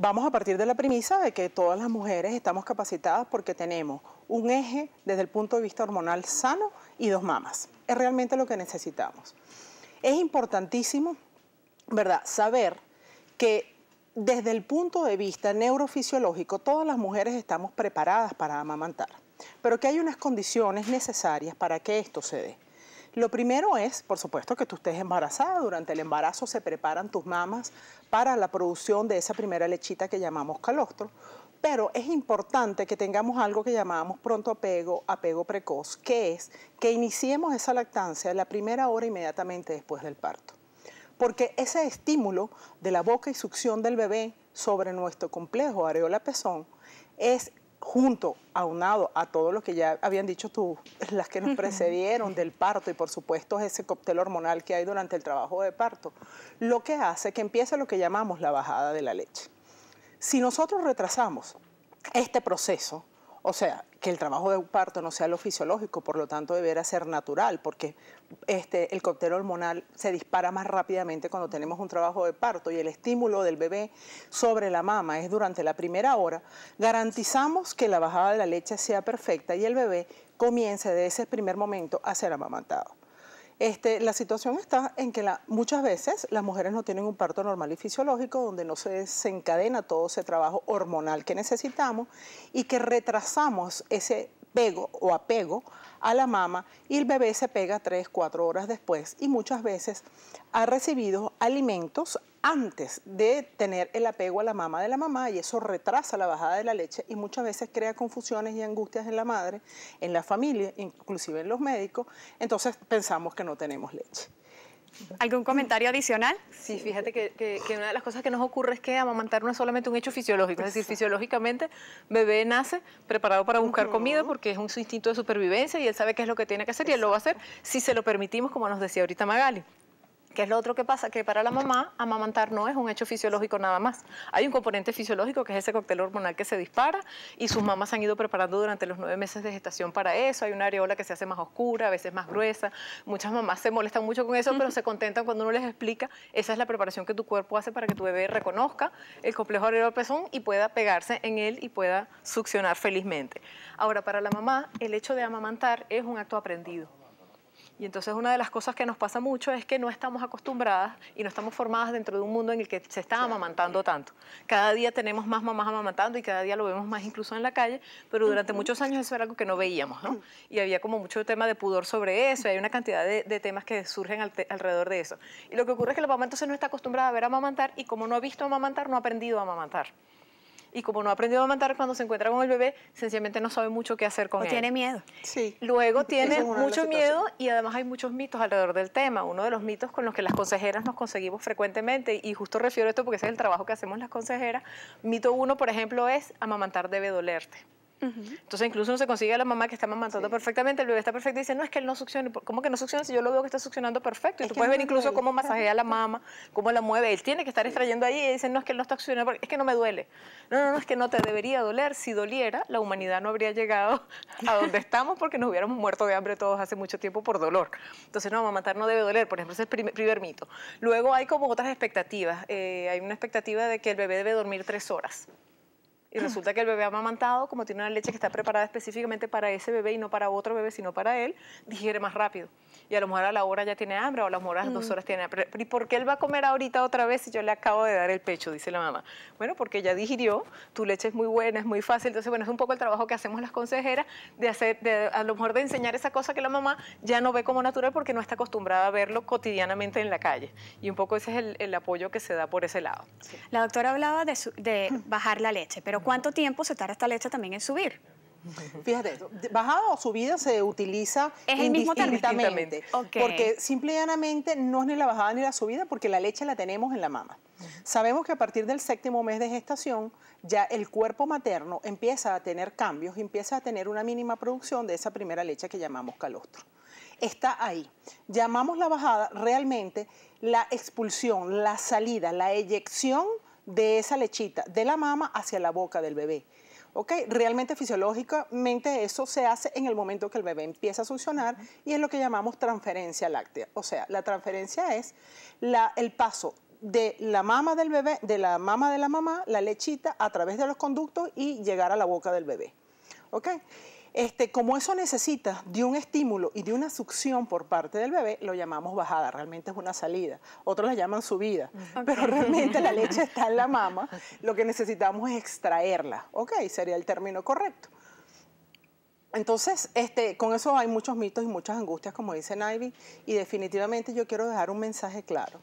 Vamos a partir de la premisa de que todas las mujeres estamos capacitadas porque tenemos un eje desde el punto de vista hormonal sano y dos mamas. Es realmente lo que necesitamos. Es importantísimo, ¿verdad?, saber que desde el punto de vista neurofisiológico todas las mujeres estamos preparadas para amamantar, pero que hay unas condiciones necesarias para que esto se dé. Lo primero es, por supuesto, que tú estés embarazada. Durante el embarazo se preparan tus mamas para la producción de esa primera lechita que llamamos calostro. Pero es importante que tengamos algo que llamamos pronto apego, apego precoz, que es que iniciemos esa lactancia la primera hora inmediatamente después del parto. Porque ese estímulo de la boca y succión del bebé sobre nuestro complejo areola pezón es junto, aunado a todo lo que ya habían dicho tú, las que nos precedieron del parto y por supuesto ese cóctel hormonal que hay durante el trabajo de parto, lo que hace que empiece lo que llamamos la bajada de la leche. Si nosotros retrasamos este proceso, o sea, que el trabajo de parto no sea lo fisiológico, por lo tanto deberá ser natural, porque este, el cóctel hormonal se dispara más rápidamente cuando tenemos un trabajo de parto y el estímulo del bebé sobre la mama es durante la primera hora, garantizamos que la bajada de la leche sea perfecta y el bebé comience de ese primer momento a ser amamantado. Este, la situación está en que la, muchas veces las mujeres no tienen un parto normal y fisiológico donde no se desencadena todo ese trabajo hormonal que necesitamos y que retrasamos ese pego o apego a la mama y el bebé se pega tres, cuatro horas después y muchas veces ha recibido alimentos antes de tener el apego a la mamá de la mamá y eso retrasa la bajada de la leche y muchas veces crea confusiones y angustias en la madre, en la familia, inclusive en los médicos, entonces pensamos que no tenemos leche. ¿Algún comentario adicional? Sí, fíjate que, una de las cosas que nos ocurre es que amamantar no es solamente un hecho fisiológico, es decir, fisiológicamente bebé nace preparado para buscar comida porque es un instinto de supervivencia y él sabe qué es lo que tiene que hacer y él lo va a hacer si se lo permitimos, como nos decía ahorita Magali que es lo otro que pasa, que para la mamá amamantar no es un hecho fisiológico nada más. Hay un componente fisiológico que es ese cóctel hormonal que se dispara y sus mamás han ido preparando durante los nueve meses de gestación para eso. Hay una areola que se hace más oscura, a veces más gruesa. Muchas mamás se molestan mucho con eso, pero se contentan cuando uno les explica, esa es la preparación que tu cuerpo hace para que tu bebé reconozca el complejo areola pezón y pueda pegarse en él y pueda succionar felizmente. Ahora, para la mamá, el hecho de amamantar es un acto aprendido y entonces una de las cosas que nos pasa mucho es que no estamos acostumbradas y no estamos formadas dentro de un mundo en el que se está amamantando tanto. Cada día tenemos más mamás amamantando y cada día lo vemos más incluso en la calle, pero durante muchos años eso era algo que no veíamos, ¿no? Y había como mucho tema de pudor sobre eso, y hay una cantidad de, temas que surgen alrededor de eso. Y lo que ocurre es que la mamá entonces no está acostumbrada a ver amamantar y como no ha visto amamantar, no ha aprendido a amamantar y como no ha aprendido a amamantar cuando se encuentra con el bebé, sencillamente no sabe mucho qué hacer con o él. tiene miedo. Sí. Luego tiene mucho miedo y además hay muchos mitos alrededor del tema. Uno de los mitos con los que las consejeras nos conseguimos frecuentemente, y justo refiero a esto porque es el trabajo que hacemos las consejeras, mito uno, por ejemplo, es amamantar debe dolerte. Entonces incluso no se consigue a la mamá que está mamantando perfectamente, el bebé está perfecto y dice, no, es que él no succione ¿Cómo que no succiona si yo lo veo que está succionando perfecto? Y tú puedes ver incluso cómo masajea la mama, cómo la mueve. Él tiene que estar extrayendo ahí y dice, no, es que él no está succionando, porque es que no me duele. No, no, no, es que no te debería doler. Si doliera, la humanidad no habría llegado a donde estamos porque nos hubiéramos muerto de hambre todos hace mucho tiempo por dolor. Entonces, no, mamantar no debe doler, por ejemplo, ese es el primer, mito. Luego hay como otras expectativas. Eh, hay una expectativa de que el bebé debe dormir tres horas. Y resulta que el bebé amamantado, como tiene una leche que está preparada específicamente para ese bebé y no para otro bebé, sino para él, digiere más rápido y a lo mejor a la hora ya tiene hambre o a lo mejor a las dos mm. horas tiene hambre. ¿Y por qué él va a comer ahorita otra vez si yo le acabo de dar el pecho? Dice la mamá. Bueno, porque ya digirió, tu leche es muy buena, es muy fácil. Entonces, bueno, es un poco el trabajo que hacemos las consejeras de hacer, a lo mejor de enseñar esa cosa que la mamá ya no ve como natural porque no está acostumbrada a verlo cotidianamente en la calle. Y un poco ese es el, apoyo que se da por ese lado. La doctora hablaba de, de bajar la leche, pero ¿cuánto tiempo se tarda esta leche también en subir? Fíjate, bajada o subida se utiliza indistintamente. Porque simplemente no es ni la bajada ni la subida porque la leche la tenemos en la mama. Sabemos que a partir del séptimo mes de gestación ya el cuerpo materno empieza a tener cambios, empieza a tener una mínima producción de esa primera leche que llamamos calostro. Está ahí. Llamamos la bajada realmente la expulsión, la salida, la eyección de esa lechita de la mama hacia la boca del bebé. ¿ok? Realmente fisiológicamente eso se hace en el momento que el bebé empieza a succionar y es lo que llamamos transferencia láctea. O sea, la transferencia es el paso de la mama del bebé, de la mama de la mamá, la lechita a través de los conductos y llegar a la boca del bebé, ¿ok? Este, como eso necesita de un estímulo y de una succión por parte del bebé, lo llamamos bajada, realmente es una salida. Otros la llaman subida, pero realmente la leche está en la mama, lo que necesitamos es extraerla, ¿ok? Sería el término correcto. Entonces, este, con eso hay muchos mitos y muchas angustias, como dice Ivy, y definitivamente yo quiero dejar un mensaje claro.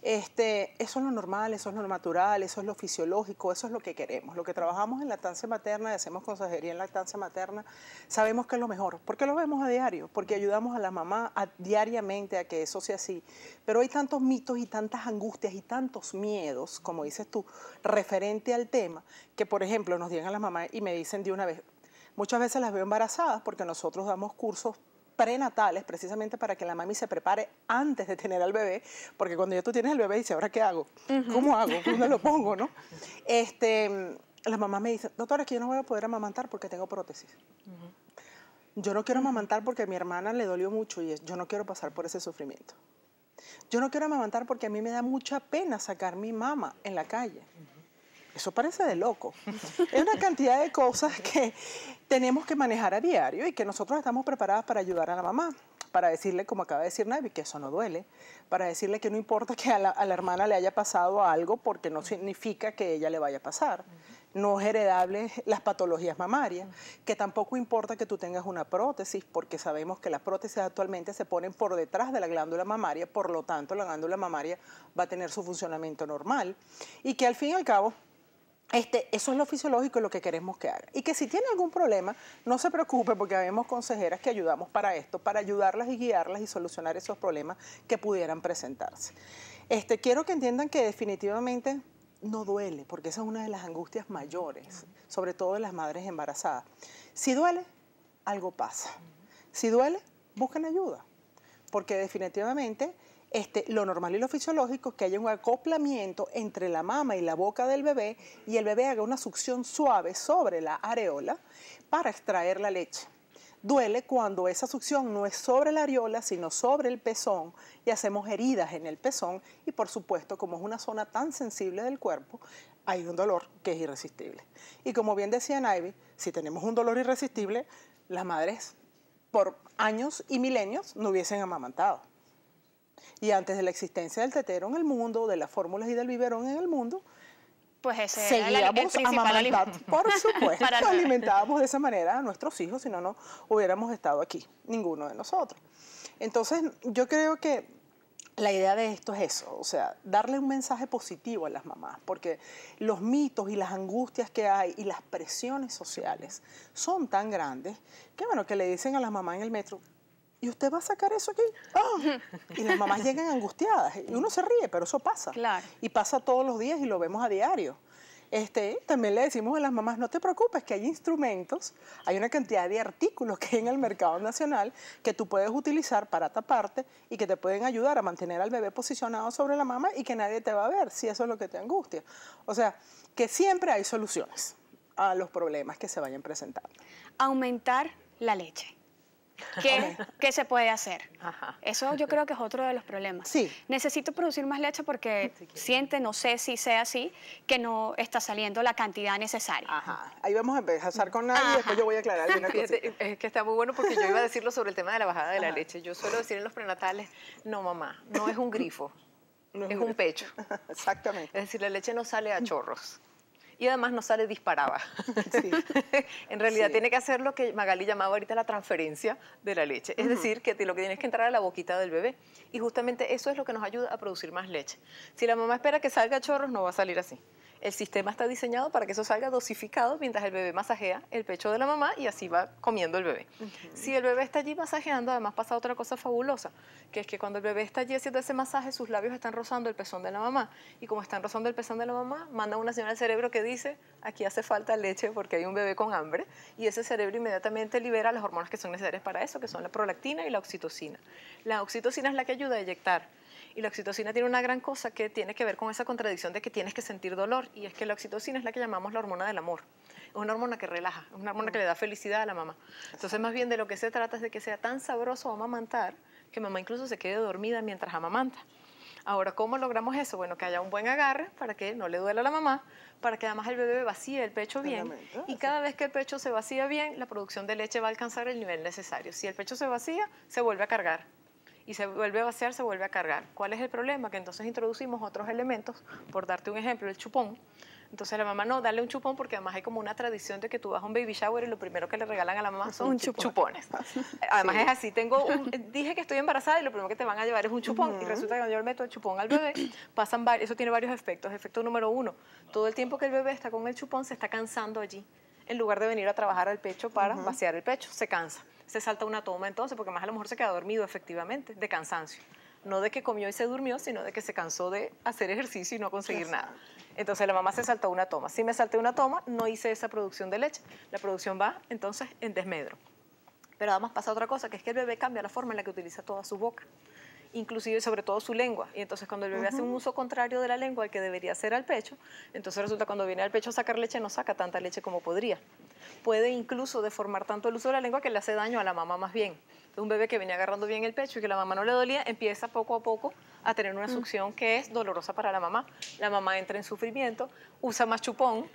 Este, eso es lo normal, eso es lo natural, eso es lo fisiológico, eso es lo que queremos. Lo que trabajamos en la lactancia materna hacemos consejería en la lactancia materna, sabemos que es lo mejor, ¿Por qué lo vemos a diario, porque ayudamos a la mamá diariamente a que eso sea así. Pero hay tantos mitos y tantas angustias y tantos miedos, como dices tú, referente al tema, que por ejemplo nos llegan a las mamás y me dicen de una vez, Muchas veces las veo embarazadas porque nosotros damos cursos prenatales precisamente para que la mami se prepare antes de tener al bebé, porque cuando ya tú tienes el bebé dice, ¿ahora qué hago? ¿Cómo hago? ¿Dónde lo pongo? ¿no? Este, la mamá me dice, doctora, es que yo no voy a poder amamantar porque tengo prótesis. Yo no quiero amamantar porque a mi hermana le dolió mucho y yo no quiero pasar por ese sufrimiento. Yo no quiero amamantar porque a mí me da mucha pena sacar mi mamá en la calle. Eso parece de loco. es una cantidad de cosas que tenemos que manejar a diario y que nosotros estamos preparadas para ayudar a la mamá para decirle, como acaba de decir Navi, que eso no duele, para decirle que no importa que a la, hermana le haya pasado algo porque no significa que ella le vaya a pasar. No es heredable las patologías mamarias, que tampoco importa que tú tengas una prótesis, porque sabemos que las prótesis actualmente se ponen por detrás de la glándula mamaria, por lo tanto la glándula mamaria va a tener su funcionamiento normal y que al fin y al cabo este, eso es lo fisiológico y lo que queremos que haga. Y que si tiene algún problema, no se preocupe porque habemos consejeras que ayudamos para esto, para ayudarlas y guiarlas y solucionar esos problemas que pudieran presentarse. Este, quiero que entiendan que definitivamente no duele, porque esa es una de las angustias mayores, sobre todo de las madres embarazadas. Si duele, algo pasa. Si duele, busquen ayuda, porque definitivamente este, lo normal y lo fisiológico es que haya un acoplamiento entre la mama y la boca del bebé y el bebé haga una succión suave sobre la areola para extraer la leche. Duele cuando esa succión no es sobre la areola, sino sobre el pezón y hacemos heridas en el pezón y por supuesto, como es una zona tan sensible del cuerpo, hay un dolor que es irresistible. Y como bien decía Ivy, si tenemos un dolor irresistible, las madres por años y milenios no hubiesen amamantado. Y antes de la existencia del tetero en el mundo, de las fórmulas y del biberón en el mundo, pues seguíamos era Por supuesto, alimentábamos de esa manera a nuestros hijos, si no, no hubiéramos estado aquí, ninguno de nosotros. Entonces, yo creo que la idea de esto es eso, o sea, darle un mensaje positivo a las mamás, porque los mitos y las angustias que hay y las presiones sociales son tan grandes que, bueno, que le dicen a las mamás en el metro, ¿y usted va a sacar eso aquí? Ah. Y las mamás llegan angustiadas. Y uno se ríe, pero eso pasa. Y pasa todos los días y lo vemos a diario. Este, también le decimos a las mamás, no te preocupes, que hay instrumentos, hay una cantidad de artículos que hay en el mercado nacional que tú puedes utilizar para taparte y que te pueden ayudar a mantener al bebé posicionado sobre la mamá y que nadie te va a ver, si eso es lo que te angustia. O sea, que siempre hay soluciones a los problemas que se vayan presentando. Aumentar la leche. ¿Qué, se puede hacer? Eso yo creo que es otro de los problemas. Necesito producir más leche porque siente, no sé si sea así, que no está saliendo la cantidad necesaria. Ajá. Ahí vamos a empezar con nadie, y después yo voy a aclarar Es que está muy bueno porque yo iba a decirlo sobre el tema de la bajada de la leche. Yo suelo decir en los prenatales, no mamá, no es un grifo. es un pecho. Exactamente. Es decir, la leche no sale a chorros y además no sale disparada. en realidad tiene que hacer lo que Magali llamaba ahorita la transferencia de la leche. Es decir, que lo que tienes que entrar a la boquita del bebé. Y justamente eso es lo que nos ayuda a producir más leche. Si la mamá espera que salga chorros, no va a salir así. El sistema está diseñado para que eso salga dosificado mientras el bebé masajea el pecho de la mamá y así va comiendo el bebé. Si el bebé está allí masajeando, además pasa otra cosa fabulosa, que es que cuando el bebé está allí haciendo ese masaje, sus labios están rozando el pezón de la mamá. Y como están rozando el pezón de la mamá, manda una señal al cerebro que dice, aquí hace falta leche porque hay un bebé con hambre. Y ese cerebro inmediatamente libera las hormonas que son necesarias para eso, que son la prolactina y la oxitocina. La oxitocina es la que ayuda a eyectar y la oxitocina tiene una gran cosa que tiene que ver con esa contradicción de que tienes que sentir dolor. Y es que la oxitocina es la que llamamos la hormona del amor. Es una hormona que relaja, es una hormona que le da felicidad a la mamá. Entonces, más bien de lo que se trata es de que sea tan sabroso amamantar que mamá incluso se quede dormida mientras amamanta. Ahora, ¿cómo logramos eso? Bueno, que haya un buen agarre para que no le duela a la mamá, para que además el bebé vacíe el pecho bien. Y cada vez que el pecho se vacía bien, la producción de leche va a alcanzar el nivel necesario. Si el pecho se vacía, se vuelve a cargar y se vuelve a vaciar, se vuelve a cargar. ¿Cuál es el problema? Que entonces introducimos otros elementos, por darte un ejemplo, el chupón. Entonces la mamá no, dale un chupón porque además hay como una tradición de que tú vas a un baby shower y lo primero que le regalan a la mamá son chupones. Además es así, tengo dije que estoy embarazada y lo primero que te van a llevar es un chupón y resulta que cuando yo le meto el chupón al bebé, pasan eso tiene varios efectos. Efecto número uno, todo el tiempo que el bebé está con el chupón se está cansando allí en lugar de venir a trabajar al pecho para vaciar el pecho. Se cansa, se salta una toma entonces, porque más a lo mejor se queda dormido efectivamente, de cansancio. No de que comió y se durmió, sino de que se cansó de hacer ejercicio y no conseguir nada. Entonces la mamá se saltó una toma. Si me salté una toma, no hice esa producción de leche. La producción va entonces en desmedro. Pero además pasa otra cosa, que es que el bebé cambia la forma en la que utiliza toda su boca inclusive y sobre todo su lengua. Y entonces cuando el bebé hace un uso contrario de la lengua al que debería ser al pecho, entonces resulta cuando viene al pecho a sacar leche no saca tanta leche como podría. Puede incluso deformar tanto el uso de la lengua que le hace daño a la mamá más bien. un bebé que venía agarrando bien el pecho y que la mamá no le dolía, empieza poco a poco a tener una mm. succión que es dolorosa para la mamá. La mamá entra en sufrimiento, usa más chupón,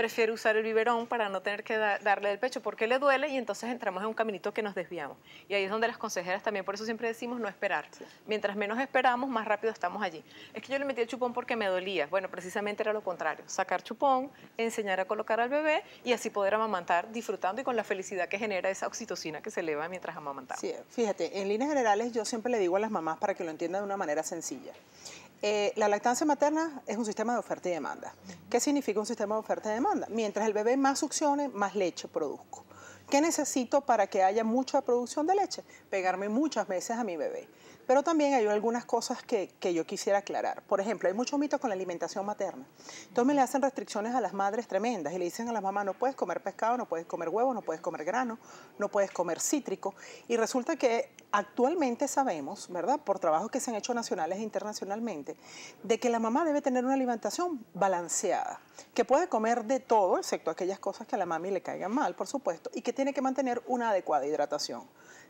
prefiere usar el biberón para no tener que darle el pecho porque le duele y entonces entramos en un caminito que nos desviamos. Y ahí es donde las consejeras también, por eso siempre decimos no esperar. Mientras menos esperamos, más rápido estamos allí. Es que yo le metí el chupón porque me dolía. Bueno, precisamente era lo contrario. Sacar chupón, enseñar a colocar al bebé y así poder amamantar disfrutando y con la felicidad que genera esa oxitocina que se eleva mientras amamantamos. Sí, fíjate, en líneas generales yo siempre le digo a las mamás para que lo entiendan de una manera sencilla. Eh, la lactancia materna es un sistema de oferta y demanda. ¿Qué significa un sistema de oferta y demanda? Mientras el bebé más succione, más leche produzco. ¿Qué necesito para que haya mucha producción de leche? Pegarme muchas veces a mi bebé. Pero también hay algunas cosas que, yo quisiera aclarar. Por ejemplo, hay muchos mitos con la alimentación materna. Entonces le hacen restricciones a las madres tremendas y le dicen a las mamás, no puedes comer pescado, no puedes comer huevo, no puedes comer grano, no puedes comer cítrico. Y resulta que actualmente sabemos, ¿verdad? Por trabajos que se han hecho nacionales e internacionalmente, de que la mamá debe tener una alimentación balanceada, que puede comer de todo, excepto aquellas cosas que a la mami le caigan mal, por supuesto, y que tiene que mantener una adecuada hidratación.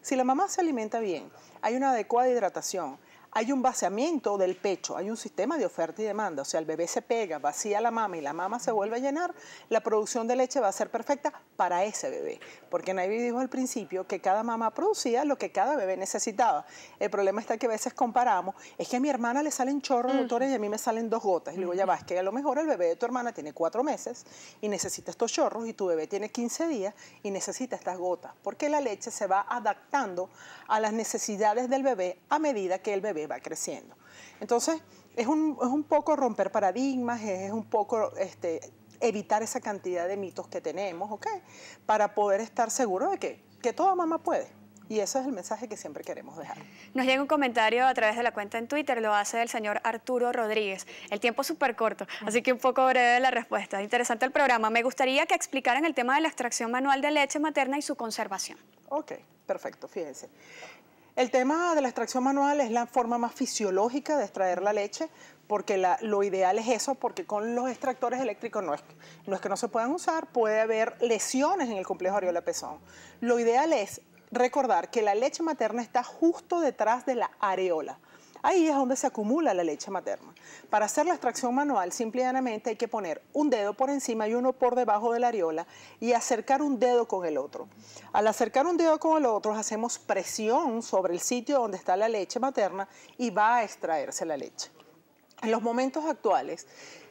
Si la mamá se alimenta bien, hay una adecuada hidratación, hay un vaciamiento del pecho, hay un sistema de oferta y demanda, o sea, el bebé se pega, vacía la mama y la mama se vuelve a llenar, la producción de leche va a ser perfecta para ese bebé, porque nadie dijo al principio que cada mamá producía lo que cada bebé necesitaba. El problema está que a veces comparamos, es que a mi hermana le salen chorros y a mí me salen dos gotas, y luego ya vas, que a lo mejor el bebé de tu hermana tiene cuatro meses y necesita estos chorros y tu bebé tiene 15 días y necesita estas gotas, porque la leche se va adaptando a las necesidades del bebé a medida que el bebé va creciendo. Entonces, es un, es un poco romper paradigmas, es, un poco este, evitar esa cantidad de mitos que tenemos, ¿ok? Para poder estar seguro de que, toda mamá puede. Y ese es el mensaje que siempre queremos dejar. Nos llega un comentario a través de la cuenta en Twitter, lo hace el señor Arturo Rodríguez. El tiempo es súper corto, así que un poco breve la respuesta. Interesante el programa. Me gustaría que explicaran el tema de la extracción manual de leche materna y su conservación. Ok, perfecto, fíjense. El tema de la extracción manual es la forma más fisiológica de extraer la leche, porque lo ideal es eso, porque con los extractores eléctricos no es, que no se puedan usar, puede haber lesiones en el complejo areola-pezón. Lo ideal es recordar que la leche materna está justo detrás de la areola. Ahí es donde se acumula la leche materna. Para hacer la extracción manual, simplemente hay que poner un dedo por encima y uno por debajo de la areola y acercar un dedo con el otro. Al acercar un dedo con el otro, hacemos presión sobre el sitio donde está la leche materna y va a extraerse la leche. En los momentos actuales,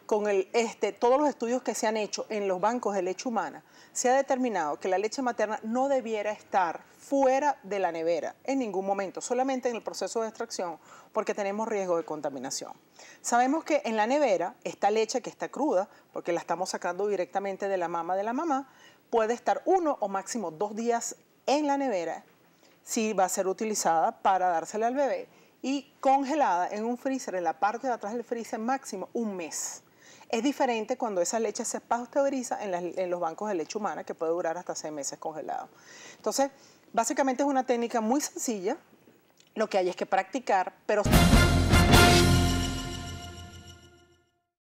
con este, todos los estudios que se han hecho en los bancos de leche humana, se ha determinado que la leche materna no debiera estar fuera de la nevera en ningún momento, solamente en el proceso de extracción, porque tenemos riesgo de contaminación. Sabemos que en la nevera esta leche que está cruda, porque la estamos sacando directamente de la mama de la mamá, puede estar uno o máximo dos días en la nevera si va a ser utilizada para dársela al bebé y congelada en un freezer, en la parte de atrás del freezer máximo un mes. Es diferente cuando esa leche se pasteuriza en, los bancos de leche humana, que puede durar hasta seis meses congelado. Entonces, básicamente es una técnica muy sencilla, lo que hay es que practicar, pero...